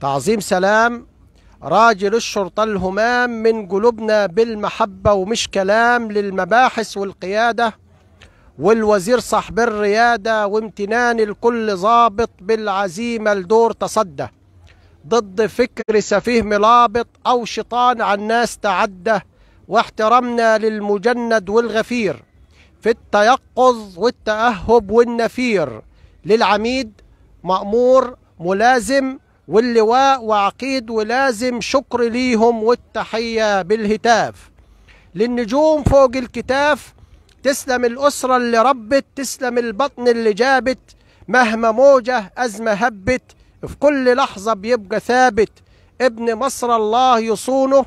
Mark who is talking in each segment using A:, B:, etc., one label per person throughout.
A: تعظيم سلام راجل الشرطة الهمام من قلوبنا بالمحبة ومش كلام للمباحث والقيادة والوزير صاحب الريادة وامتنان الكل ظابط بالعزيمة لدور تصدى ضد فكر سفيه ملابط أو شيطان عن ناس تعدى واحترامنا للمجند والغفير في التيقظ والتأهب والنفير للعميد مأمور ملازم واللواء وعقيد ولازم شكر ليهم والتحية بالهتاف للنجوم فوق الكتاف تسلم الأسرة اللي ربت تسلم البطن اللي جابت مهما موجة أزمة هبت في كل لحظة بيبقى ثابت ابن مصر الله يصونه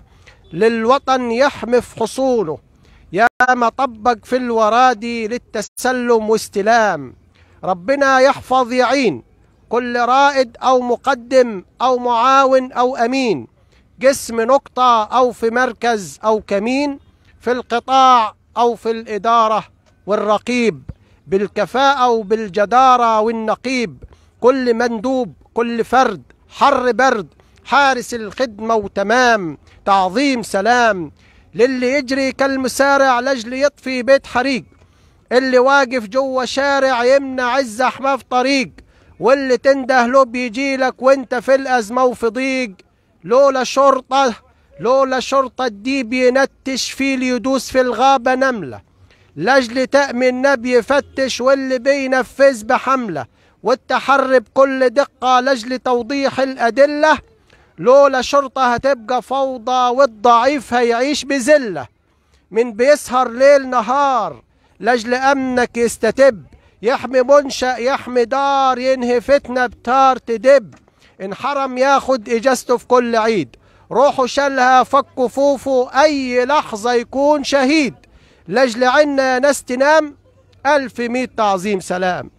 A: للوطن يحمي في حصونه يا ما طبق في الورادي للتسلم واستلام ربنا يحفظ يعين كل رائد أو مقدم أو معاون أو أمين جسم نقطة أو في مركز أو كمين في القطاع أو في الإدارة والرقيب بالكفاءة وبالجدارة والنقيب كل مندوب كل فرد حر برد حارس الخدمة وتمام تعظيم سلام للي يجري كالمسارع لجل يطفي بيت حريق اللي واقف جوه شارع يمنع الزحمة في طريق واللي تنده له بيجي لك وانت في الازمه وفي ضيق لولا شرطه لولا شرطه دي بينتش في يدوس في الغابه نمله لاجل تامن بيفتش واللي بينفذ بحمله والتحري بكل دقه لاجل توضيح الادله لولا شرطه هتبقى فوضى والضعيف هيعيش بذله من بيسهر ليل نهار لاجل امنك يستتب يحمي منشأ يحمي دار ينهي فتنة بتار تدب انحرم ياخد إجازته في كل عيد روحوا شالها فكوا فوفو أي لحظة يكون شهيد لجل عنا يا ناس تنام ألف ميت تعظيم سلام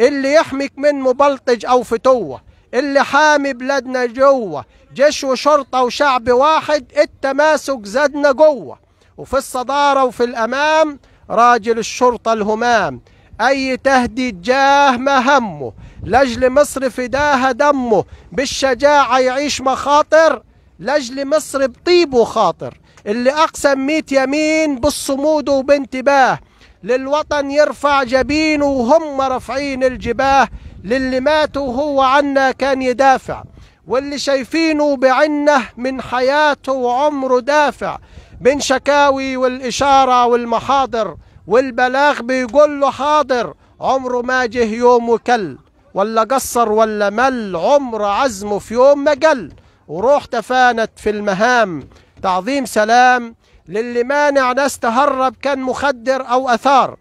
A: اللي يحميك من مبلطج أو فتوة اللي حامي بلادنا جوه جيش وشرطة وشعب واحد التماسك زادنا جوه وفي الصدارة وفي الأمام راجل الشرطة الهمام أي تهديد جاه ما همه لجل مصر فداها دمه بالشجاعة يعيش مخاطر لجل مصر بطيبه خاطر اللي أقسم ميت يمين بالصمود وبانتباه للوطن يرفع جبينه وهم رافعين الجباه للي ماتوا وهو عنا كان يدافع واللي شايفينه بعنه من حياته وعمره دافع بين شكاوي والإشارة والمحاضر والبلاغ بيقول له حاضر عمره ما جه يوم وكل ولا قصر ولا مل عمره عزمه في يوم ما قل وروح تفانت في المهام تعظيم سلام للي مانع ناس تهرب كان مخدر أو أثار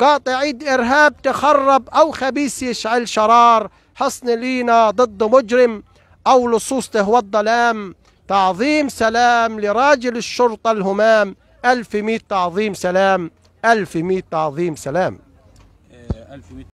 A: قاطع عيد إرهاب تخرب أو خبيث يشعل شرار حصن لينا ضد مجرم أو لصوص تهوى الظلام تعظيم سلام لراجل الشرطة الهمام ألف ميت تعظيم سلام ألف مئة تعظيم سلام آه،